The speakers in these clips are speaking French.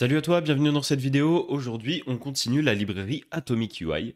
Salut à toi, bienvenue dans cette vidéo. Aujourd'hui, on continue la librairie Atomic UI.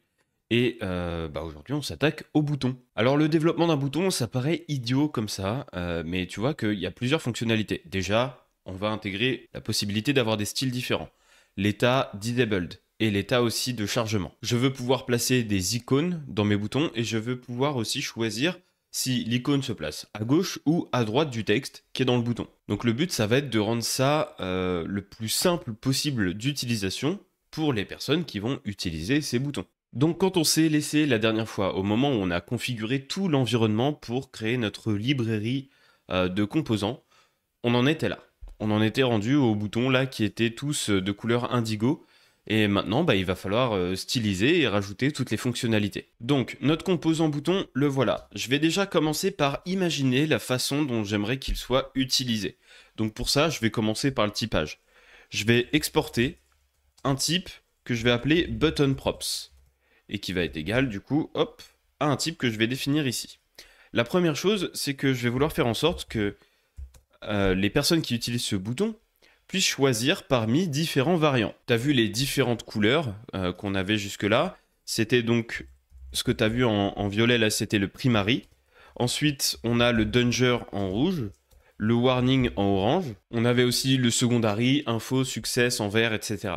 Et euh, bah, aujourd'hui, on s'attaque au boutons. Alors, le développement d'un bouton, ça paraît idiot comme ça, euh, mais tu vois qu'il y a plusieurs fonctionnalités. Déjà, on va intégrer la possibilité d'avoir des styles différents. L'état disabled et l'état aussi de chargement. Je veux pouvoir placer des icônes dans mes boutons et je veux pouvoir aussi choisir si l'icône se place à gauche ou à droite du texte qui est dans le bouton. Donc le but, ça va être de rendre ça euh, le plus simple possible d'utilisation pour les personnes qui vont utiliser ces boutons. Donc quand on s'est laissé la dernière fois, au moment où on a configuré tout l'environnement pour créer notre librairie euh, de composants, on en était là. On en était rendu aux boutons là qui étaient tous euh, de couleur indigo et maintenant, bah, il va falloir euh, styliser et rajouter toutes les fonctionnalités. Donc, notre composant bouton, le voilà. Je vais déjà commencer par imaginer la façon dont j'aimerais qu'il soit utilisé. Donc pour ça, je vais commencer par le typage. Je vais exporter un type que je vais appeler button props et qui va être égal du coup, hop, à un type que je vais définir ici. La première chose, c'est que je vais vouloir faire en sorte que euh, les personnes qui utilisent ce bouton choisir parmi différents variants. Tu as vu les différentes couleurs euh, qu'on avait jusque-là. C'était donc ce que tu as vu en, violet, là c'était le primary. Ensuite, on a le danger en rouge, le warning en orange. On avait aussi le secondary, info, success en vert, etc.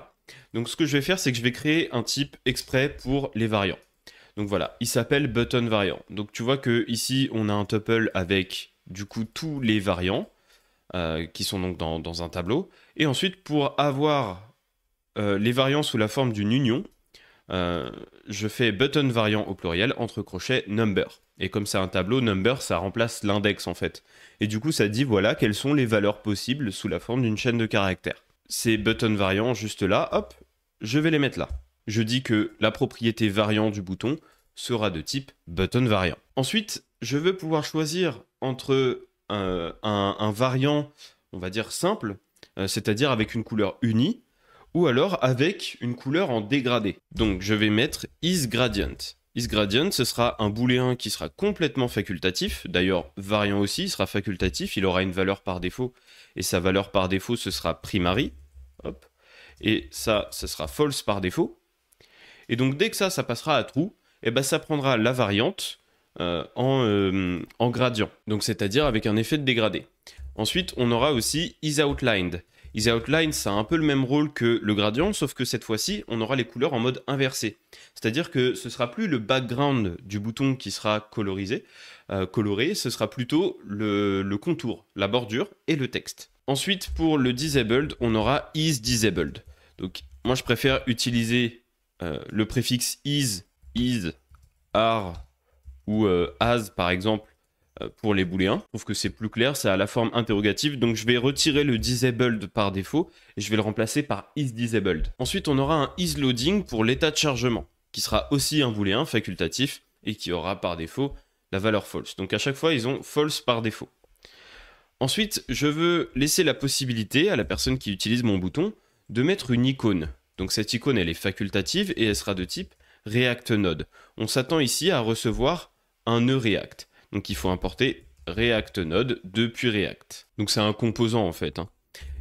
Donc ce que je vais faire, c'est que je vais créer un type exprès pour les variants. Donc voilà, il s'appelle button variant. Donc tu vois que ici on a un tuple avec du coup tous les variants. Euh, qui sont donc dans, un tableau. Et ensuite, pour avoir euh, les variants sous la forme d'une union, euh, je fais button variant au pluriel entre crochets number. Et comme c'est un tableau, number, ça remplace l'index en fait. Et du coup, ça dit voilà quelles sont les valeurs possibles sous la forme d'une chaîne de caractères. Ces button variants juste là, hop, je vais les mettre là. Je dis que la propriété variant du bouton sera de type button variant. Ensuite, je veux pouvoir choisir entre un, variant, on va dire simple, euh, c'est-à-dire avec une couleur unie, ou alors avec une couleur en dégradé. Donc je vais mettre isGradient. isGradient, ce sera un booléen qui sera complètement facultatif, d'ailleurs variant aussi, sera facultatif, il aura une valeur par défaut, et sa valeur par défaut, ce sera primary. Et ça, ce sera false par défaut. Et donc dès que ça, ça passera à true, et eh ben ça prendra la variante, euh, euh, en, gradient, donc c'est-à-dire avec un effet de dégradé. Ensuite, on aura aussi is outlined. Is outlined, ça a un peu le même rôle que le gradient, sauf que cette fois-ci, on aura les couleurs en mode inversé. C'est-à-dire que ce sera plus le background du bouton qui sera colorisé, euh, coloré, ce sera plutôt le, contour, la bordure et le texte. Ensuite, pour le disabled, on aura is disabled. Donc, moi, je préfère utiliser le préfixe is, is, are, ou euh, as par exemple euh, pour les booléens. Je trouve que c'est plus clair, ça a la forme interrogative, donc je vais retirer le disabled par défaut et je vais le remplacer par is disabled. Ensuite, on aura un is loading pour l'état de chargement, qui sera aussi un booléen facultatif et qui aura par défaut la valeur false. Donc à chaque fois, ils ont false par défaut. Ensuite, je veux laisser la possibilité à la personne qui utilise mon bouton de mettre une icône. Donc cette icône, elle est facultative et elle sera de type React Node. On s'attend ici à recevoir un nœud React. Donc il faut importer React Node depuis React. Donc c'est un composant en fait. Hein.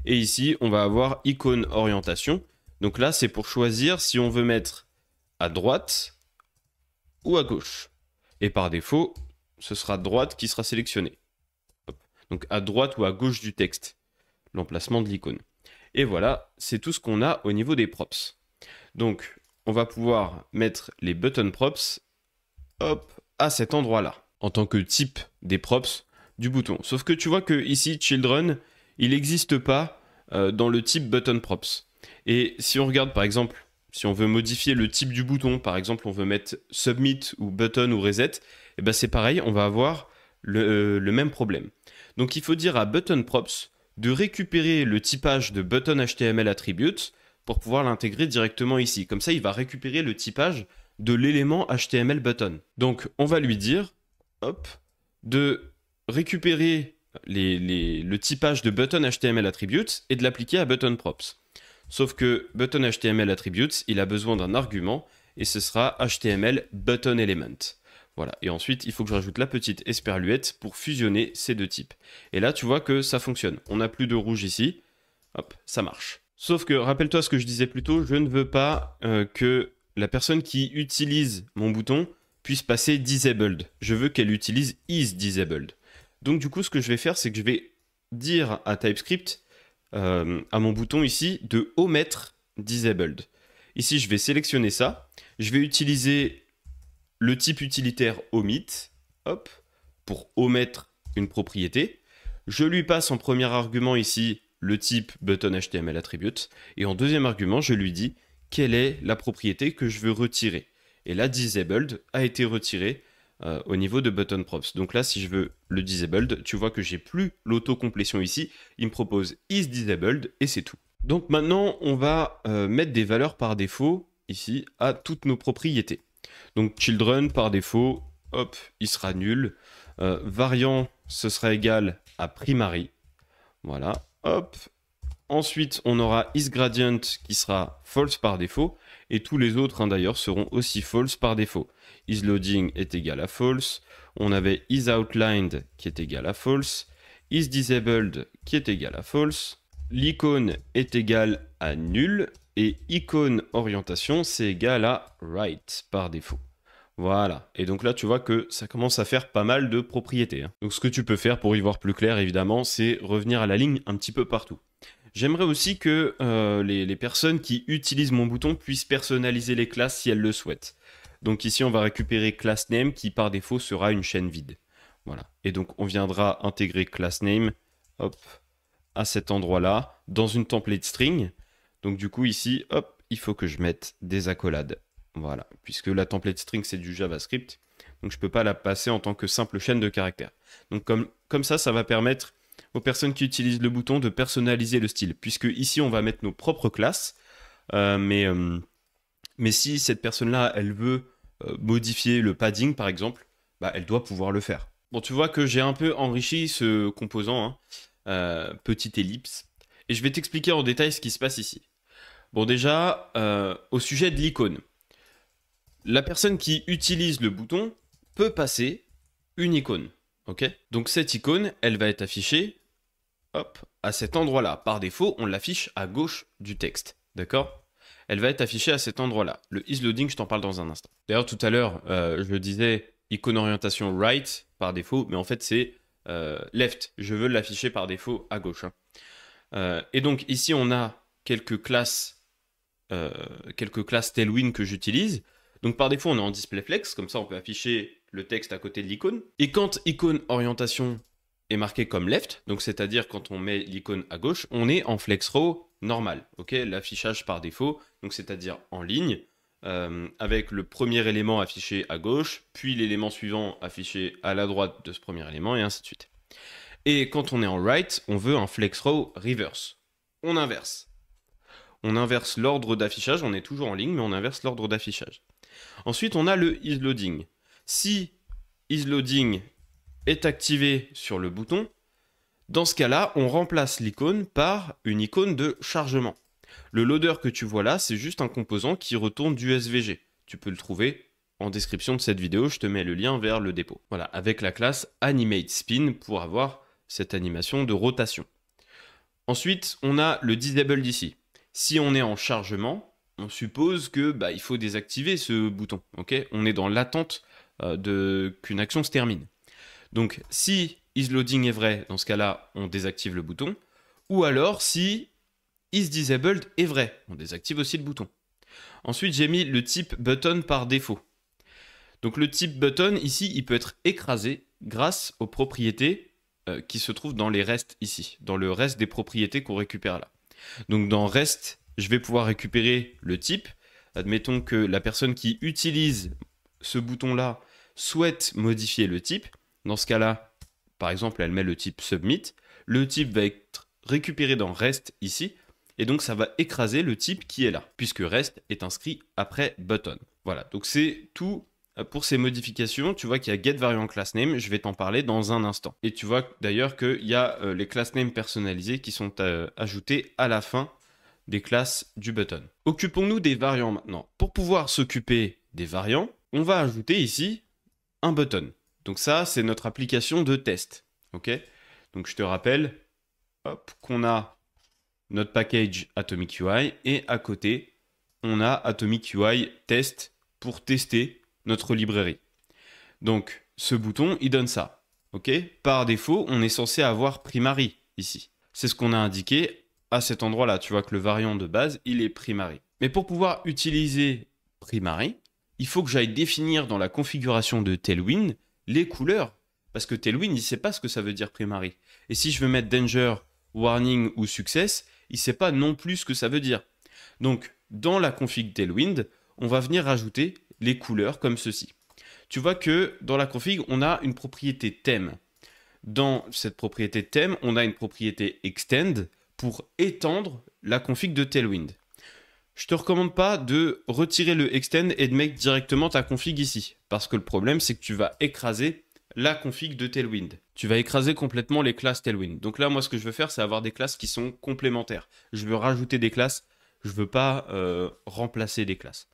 Et ici, on va avoir icône orientation. Donc là, c'est pour choisir si on veut mettre à droite ou à gauche. Et par défaut, ce sera droite qui sera sélectionné Donc à droite ou à gauche du texte, l'emplacement de l'icône. Et voilà, c'est tout ce qu'on a au niveau des props. Donc, on va pouvoir mettre les button props, hop, à cet endroit-là, en tant que type des props du bouton. Sauf que tu vois que ici, children, il n'existe pas euh, dans le type button props. Et si on regarde par exemple, si on veut modifier le type du bouton, par exemple, on veut mettre submit ou button ou reset, et eh ben c'est pareil, on va avoir euh, le, même problème. Donc il faut dire à button props de récupérer le typage de button HTML attributes pour pouvoir l'intégrer directement ici. Comme ça, il va récupérer le typage de l'élément HTML button. Donc on va lui dire, hop, de récupérer le typage de button HTML attributes et de l'appliquer à button props. Sauf que button HTML attributes, il a besoin d'un argument et ce sera HTML button element. Voilà, et ensuite il faut que je rajoute la petite esperluette pour fusionner ces deux types. Et là tu vois que ça fonctionne, on n'a plus de rouge ici, hop, ça marche. Sauf que, rappelle-toi ce que je disais plus tôt, je ne veux pas euh, que la personne qui utilise mon bouton puisse passer disabled. Je veux qu'elle utilise is disabled. Donc du coup, ce que je vais faire, c'est que je vais dire à TypeScript, euh, à mon bouton ici, de omettre disabled. Ici, je vais sélectionner ça. Je vais utiliser le type utilitaire omit, hop, pour omettre une propriété. Je lui passe en premier argument ici le type button HTML attribute. Et en deuxième argument, je lui dis quelle est la propriété que je veux retirer. Et là, disabled a été retiré euh, au niveau de button props. Donc là, si je veux le disabled, tu vois que j'ai plus l'autocomplétion ici. Il me propose is disabled et c'est tout. Donc maintenant, on va euh, mettre des valeurs par défaut ici à toutes nos propriétés. Donc children par défaut, hop, il sera nul. Euh, variant, ce sera égal à primary. Voilà, hop. Ensuite, on aura isGradient qui sera false par défaut. Et tous les autres, hein, d'ailleurs, seront aussi false par défaut. isLoading est égal à false. On avait isOutlined qui est égal à false. isDisabled qui est égal à false. L'icône est égal à nul. Et icône orientation, c'est égal à right par défaut. Voilà. Et donc là, tu vois que ça commence à faire pas mal de propriétés. Hein. Donc ce que tu peux faire pour y voir plus clair, évidemment, c'est revenir à la ligne un petit peu partout. J'aimerais aussi que euh, les, personnes qui utilisent mon bouton puissent personnaliser les classes si elles le souhaitent. Donc ici, on va récupérer class name qui par défaut sera une chaîne vide. Voilà. Et donc, on viendra intégrer class name à cet endroit-là dans une template string. Donc du coup, ici, hop, il faut que je mette des accolades. Voilà, puisque la template string, c'est du JavaScript. Donc je ne peux pas la passer en tant que simple chaîne de caractères. Donc comme, comme ça, ça va permettre aux personnes qui utilisent le bouton de personnaliser le style, puisque ici on va mettre nos propres classes, euh, mais, euh, mais si cette personne-là, elle veut euh, modifier le padding par exemple, bah, elle doit pouvoir le faire. Bon, tu vois que j'ai un peu enrichi ce composant, hein. petite ellipse, et je vais t'expliquer en détail ce qui se passe ici. Bon déjà, au sujet de l'icône, la personne qui utilise le bouton peut passer une icône. Ok Donc cette icône, elle va être affichée à cet endroit-là. Par défaut, on l'affiche à gauche du texte, d'accord Elle va être affichée à cet endroit-là. Le isLoading, je t'en parle dans un instant. D'ailleurs, tout à l'heure, euh, je disais icône orientation right par défaut, mais en fait, c'est euh, left. Je veux l'afficher par défaut à gauche. Hein. Euh, et donc, ici, on a quelques classes, quelques classes Tailwind que j'utilise. Donc, par défaut, on est en display flex, comme ça, on peut afficher le texte à côté de l'icône. Et quand icône orientation est marqué comme left, donc c'est-à-dire quand on met l'icône à gauche, on est en flex row normal, ok L'affichage par défaut, donc c'est-à-dire en ligne, euh, avec le premier élément affiché à gauche, puis l'élément suivant affiché à la droite de ce premier élément, et ainsi de suite. Et quand on est en right, on veut un flex row reverse. On inverse. On inverse l'ordre d'affichage, on est toujours en ligne, mais on inverse l'ordre d'affichage. Ensuite, on a le isLoading. Si isLoading est activé sur le bouton, dans ce cas-là, on remplace l'icône par une icône de chargement. Le loader que tu vois là, c'est juste un composant qui retourne du SVG. Tu peux le trouver en description de cette vidéo, je te mets le lien vers le dépôt. Voilà, avec la classe Animate Spin pour avoir cette animation de rotation. Ensuite, on a le Disable d'ici. Si on est en chargement, on suppose que bah, il faut désactiver ce bouton. on est dans l'attente euh, de qu'une action se termine. Donc si isLoading est vrai, dans ce cas-là, on désactive le bouton. Ou alors si isDisabled est vrai, on désactive aussi le bouton. Ensuite, j'ai mis le type button par défaut. Donc le type button, ici, il peut être écrasé grâce aux propriétés euh, qui se trouvent dans les restes ici, dans le reste des propriétés qu'on récupère là. Donc dans rest », je vais pouvoir récupérer le type. Admettons que la personne qui utilise ce bouton-là souhaite modifier le type. Dans ce cas-là, par exemple, elle met le type submit. Le type va être récupéré dans rest ici. Et donc, ça va écraser le type qui est là, puisque rest est inscrit après button. Voilà, donc c'est tout euh, pour ces modifications, tu vois qu'il y a get variant class je vais t'en parler dans un instant. Et tu vois d'ailleurs qu'il y a euh, les ClassNames name personnalisés qui sont euh, ajoutés à la fin des classes du button. Occupons-nous des variants maintenant. Pour pouvoir s'occuper des variants, on va ajouter ici un button. Donc ça, c'est notre application de test. Donc je te rappelle qu'on a notre package Atomic UI et à côté, on a Atomic UI test pour tester notre librairie. Donc ce bouton, il donne ça. Par défaut, on est censé avoir primary ici. C'est ce qu'on a indiqué à cet endroit-là. Tu vois que le variant de base, il est primary. Mais pour pouvoir utiliser primary, il faut que j'aille définir dans la configuration de Tailwind les couleurs. Parce que Tailwind, il sait pas ce que ça veut dire primary. Et si je veux mettre danger, warning ou success, il ne sait pas non plus ce que ça veut dire. Donc, dans la config Tailwind, on va venir rajouter les couleurs comme ceci. Tu vois que dans la config, on a une propriété thème. Dans cette propriété thème, on a une propriété extend pour étendre la config de Tailwind je te recommande pas de retirer le extend et de mettre directement ta config ici. Parce que le problème, c'est que tu vas écraser la config de Tailwind. Tu vas écraser complètement les classes Tailwind. Donc là, moi, ce que je veux faire, c'est avoir des classes qui sont complémentaires. Je veux rajouter des classes, je ne veux pas euh, remplacer des classes.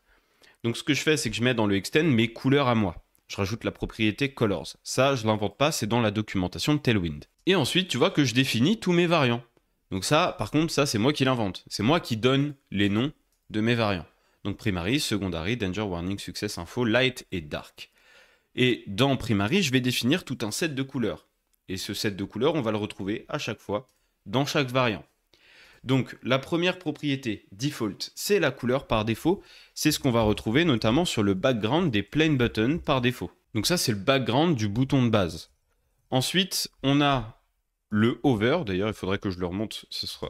Donc ce que je fais, c'est que je mets dans le extend mes couleurs à moi. Je rajoute la propriété colors. Ça, je l'invente pas, c'est dans la documentation de Tailwind. Et ensuite, tu vois que je définis tous mes variants. Donc ça, par contre, ça, c'est moi qui l'invente. C'est moi qui donne les noms de mes variants. Donc primary, secondary, danger warning, success info, light et dark. Et dans primary, je vais définir tout un set de couleurs. Et ce set de couleurs, on va le retrouver à chaque fois dans chaque variant. Donc la première propriété default, c'est la couleur par défaut. C'est ce qu'on va retrouver notamment sur le background des plain buttons par défaut. Donc ça c'est le background du bouton de base. Ensuite, on a le hover, d'ailleurs il faudrait que je le remonte, ce sera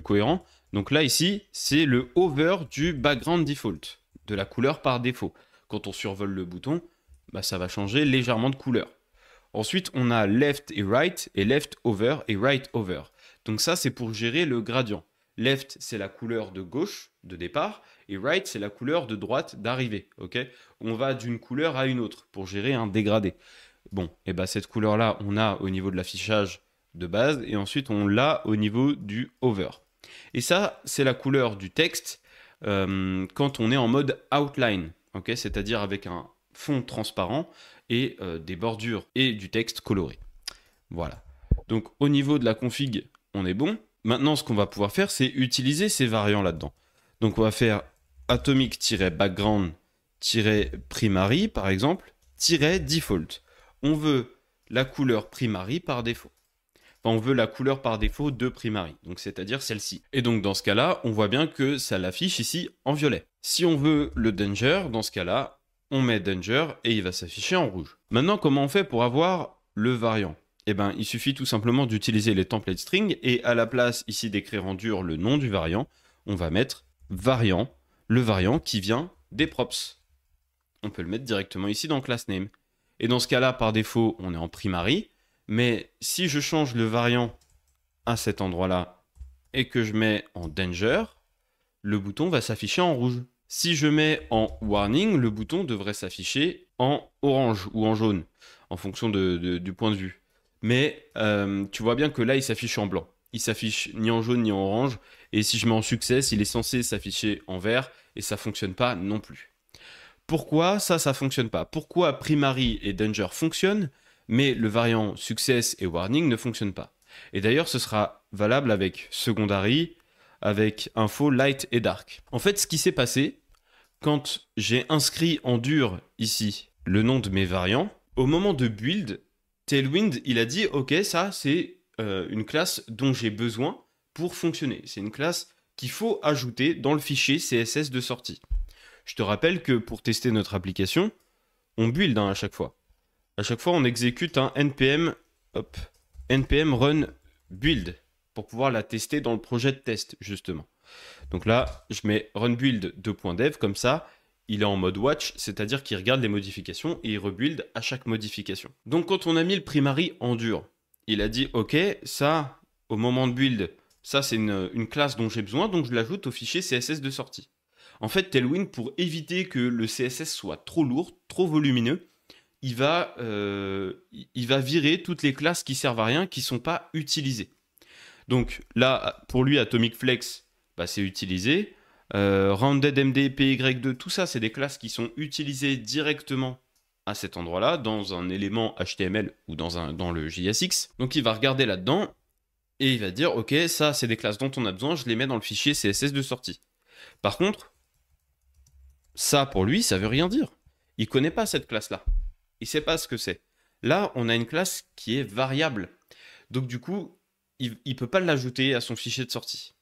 cohérent. Donc là, ici, c'est le over du background default, de la couleur par défaut. Quand on survole le bouton, bah, ça va changer légèrement de couleur. Ensuite, on a left et right, et left over et right over. Donc ça, c'est pour gérer le gradient. Left, c'est la couleur de gauche de départ, et right, c'est la couleur de droite d'arrivée. Ok on va d'une couleur à une autre pour gérer un dégradé. Bon, et bah cette couleur-là, on a au niveau de l'affichage de base, et ensuite on l'a au niveau du over. Et ça, c'est la couleur du texte euh, quand on est en mode outline, c'est-à-dire avec un fond transparent et euh, des bordures et du texte coloré. Voilà. Donc au niveau de la config, on est bon. Maintenant, ce qu'on va pouvoir faire, c'est utiliser ces variants là-dedans. Donc on va faire atomic-background-primary, par exemple, -default. On veut la couleur primary par défaut on veut la couleur par défaut de primary, donc c'est-à-dire celle-ci. Et donc dans ce cas-là, on voit bien que ça l'affiche ici en violet. Si on veut le danger, dans ce cas-là, on met danger et il va s'afficher en rouge. Maintenant, comment on fait pour avoir le variant eh bien, il suffit tout simplement d'utiliser les templates string et à la place ici d'écrire en dur le nom du variant, on va mettre variant, le variant qui vient des props. On peut le mettre directement ici dans class name. Et dans ce cas-là, par défaut, on est en primary, mais si je change le variant à cet endroit-là et que je mets en danger, le bouton va s'afficher en rouge. Si je mets en warning, le bouton devrait s'afficher en orange ou en jaune, en fonction du point de vue. Mais euh, tu vois bien que là, il s'affiche en blanc. Il s'affiche ni en jaune ni en orange. Et si je mets en succès, il est censé s'afficher en vert et ça ne fonctionne pas non plus. Pourquoi ça, ça fonctionne pas Pourquoi Primary et Danger fonctionnent mais le variant success et warning ne fonctionne pas. Et d'ailleurs, ce sera valable avec secondary, avec info light et dark. En fait, ce qui s'est passé quand j'ai inscrit en dur ici le nom de mes variants, au moment de build, Tailwind, il a dit OK, ça c'est euh, une classe dont j'ai besoin pour fonctionner. C'est une classe qu'il faut ajouter dans le fichier CSS de sortie. Je te rappelle que pour tester notre application, on build hein, à chaque fois à chaque fois, on exécute un npm, hop, npm run build pour pouvoir la tester dans le projet de test, justement. Donc là, je mets run build 2.dev, comme ça, il est en mode watch, c'est-à-dire qu'il regarde les modifications et il rebuild à chaque modification. Donc quand on a mis le primary en dur, il a dit, OK, ça, au moment de build, ça c'est une, une classe dont j'ai besoin, donc je l'ajoute au fichier CSS de sortie. En fait, Tailwind, pour éviter que le CSS soit trop lourd, trop volumineux, il va, euh, il va virer toutes les classes qui servent à rien, qui ne sont pas utilisées. Donc là, pour lui, Atomic Flex, bah, c'est utilisé. Euh, Rounded MD, PY2, tout ça, c'est des classes qui sont utilisées directement à cet endroit-là, dans un élément HTML ou dans, un, dans le JSX. Donc il va regarder là-dedans et il va dire, ok, ça, c'est des classes dont on a besoin, je les mets dans le fichier CSS de sortie. Par contre, ça, pour lui, ça veut rien dire. Il connaît pas cette classe-là il sait pas ce que c'est. Là, on a une classe qui est variable. Donc du coup, il ne peut pas l'ajouter à son fichier de sortie.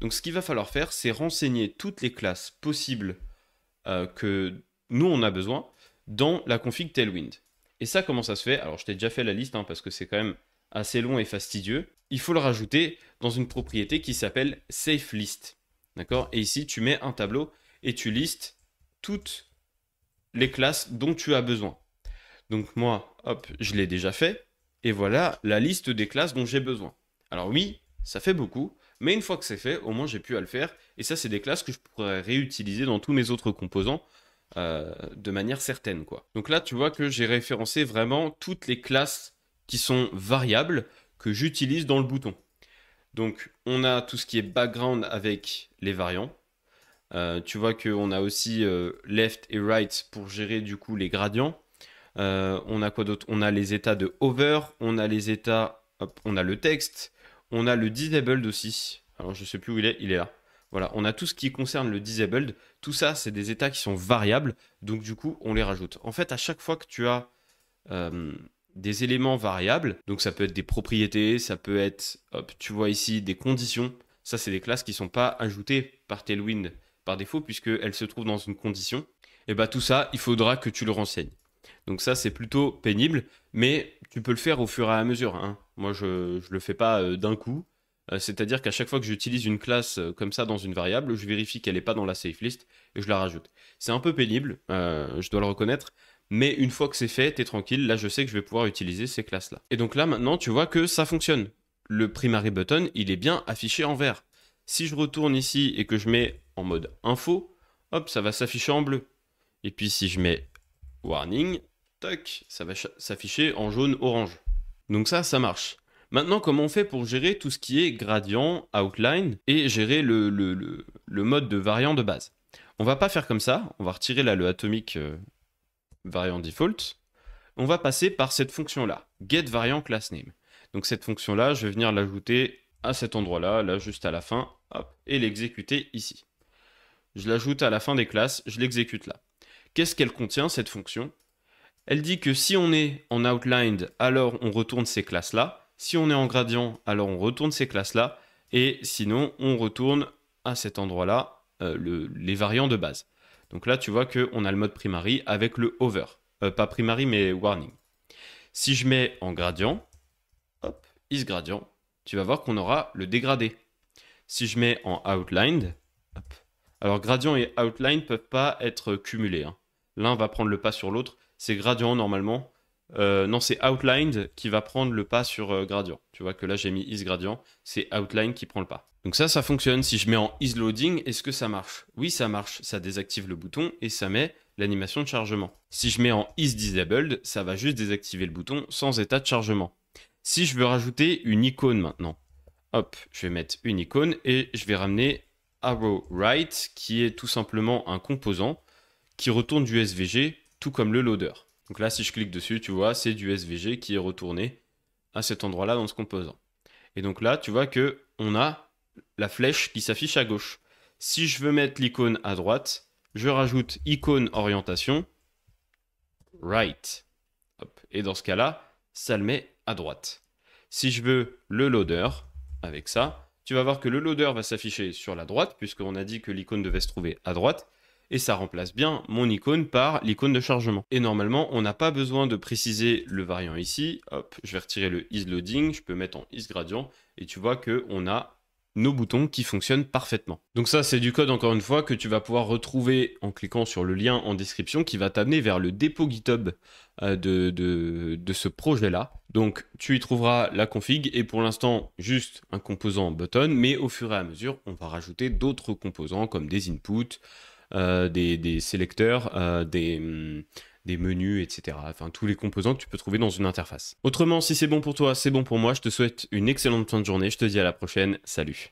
Donc ce qu'il va falloir faire, c'est renseigner toutes les classes possibles euh, que nous, on a besoin dans la config Tailwind. Et ça, comment ça se fait Alors je t'ai déjà fait la liste hein, parce que c'est quand même assez long et fastidieux. Il faut le rajouter dans une propriété qui s'appelle SafeList. D'accord Et ici, tu mets un tableau et tu listes toutes les classes dont tu as besoin. Donc moi, hop, je l'ai déjà fait. Et voilà la liste des classes dont j'ai besoin. Alors oui, ça fait beaucoup, mais une fois que c'est fait, au moins j'ai pu à le faire. Et ça, c'est des classes que je pourrais réutiliser dans tous mes autres composants euh, de manière certaine. quoi. Donc là, tu vois que j'ai référencé vraiment toutes les classes qui sont variables que j'utilise dans le bouton. Donc on a tout ce qui est background avec les variants. Euh, tu vois qu'on a aussi euh, left et right pour gérer du coup les gradients. Euh, on a quoi d'autre On a les états de hover, on a les états, on a le texte, on a le disabled aussi. Alors je ne sais plus où il est, il est là. Voilà, on a tout ce qui concerne le disabled. Tout ça, c'est des états qui sont variables, donc du coup, on les rajoute. En fait, à chaque fois que tu as euh, des éléments variables, donc ça peut être des propriétés, ça peut être, hop, tu vois ici, des conditions. Ça, c'est des classes qui ne sont pas ajoutées par Tailwind par défaut, puisqu'elles se trouvent dans une condition. Et eh bien tout ça, il faudra que tu le renseignes. Donc ça, c'est plutôt pénible, mais tu peux le faire au fur et à mesure. Hein. Moi, je ne le fais pas euh, d'un coup. Euh, c'est-à-dire qu'à chaque fois que j'utilise une classe euh, comme ça dans une variable, je vérifie qu'elle n'est pas dans la safe list et je la rajoute. C'est un peu pénible, je dois le reconnaître, mais une fois que c'est fait, t'es tranquille, là je sais que je vais pouvoir utiliser ces classes-là. Et donc là maintenant, tu vois que ça fonctionne. Le primary button, il est bien affiché en vert. Si je retourne ici et que je mets en mode info, hop, ça va s'afficher en bleu. Et puis si je mets warning, tac, ça va s'afficher en jaune-orange. Donc ça, ça marche. Maintenant, comment on fait pour gérer tout ce qui est gradient, outline, et gérer le, mode de variant de base On va pas faire comme ça, on va retirer là le atomic euh, variant default. On va passer par cette fonction-là, getVariant_className. Donc cette fonction-là, je vais venir l'ajouter à cet endroit-là, là juste à la fin, et l'exécuter ici. Je l'ajoute à la fin des classes, je l'exécute là. Qu'est-ce qu'elle contient, cette fonction elle dit que si on est en outlined, alors on retourne ces classes-là. Si on est en gradient, alors on retourne ces classes-là. Et sinon, on retourne à cet endroit-là euh, les variants de base. Donc là, tu vois qu'on a le mode primary avec le Over. Euh, pas primary, mais warning. Si je mets en gradient, hop, is gradient, tu vas voir qu'on aura le dégradé. Si je mets en outlined, hop, alors gradient et outline ne peuvent pas être cumulés. Hein. L'un va prendre le pas sur l'autre c'est gradient normalement. Euh, non, c'est outlined qui va prendre le pas sur euh, gradient. Tu vois que là j'ai mis is gradient, c'est outline qui prend le pas. Donc ça, ça fonctionne. Si je mets en is loading, est-ce que ça marche Oui, ça marche. Ça désactive le bouton et ça met l'animation de chargement. Si je mets en is disabled, ça va juste désactiver le bouton sans état de chargement. Si je veux rajouter une icône maintenant, hop, je vais mettre une icône et je vais ramener arrow right qui est tout simplement un composant qui retourne du SVG tout comme le loader. Donc là, si je clique dessus, tu vois, c'est du SVG qui est retourné à cet endroit-là dans ce composant. Et donc là, tu vois que on a la flèche qui s'affiche à gauche. Si je veux mettre l'icône à droite, je rajoute icône orientation right. Et dans ce cas-là, ça le met à droite. Si je veux le loader avec ça, tu vas voir que le loader va s'afficher sur la droite puisqu'on a dit que l'icône devait se trouver à droite et ça remplace bien mon icône par l'icône de chargement. Et normalement, on n'a pas besoin de préciser le variant ici. Hop, je vais retirer le loading je peux mettre en gradient et tu vois que on a nos boutons qui fonctionnent parfaitement. Donc ça, c'est du code, encore une fois, que tu vas pouvoir retrouver en cliquant sur le lien en description qui va t'amener vers le dépôt GitHub euh, de, de ce projet-là. Donc, tu y trouveras la config et pour l'instant, juste un composant button, mais au fur et à mesure, on va rajouter d'autres composants comme des inputs, euh, des, des, sélecteurs, euh, des mm, des menus, etc. Enfin, tous les composants que tu peux trouver dans une interface. Autrement, si c'est bon pour toi, c'est bon pour moi. Je te souhaite une excellente fin de journée. Je te dis à la prochaine. Salut.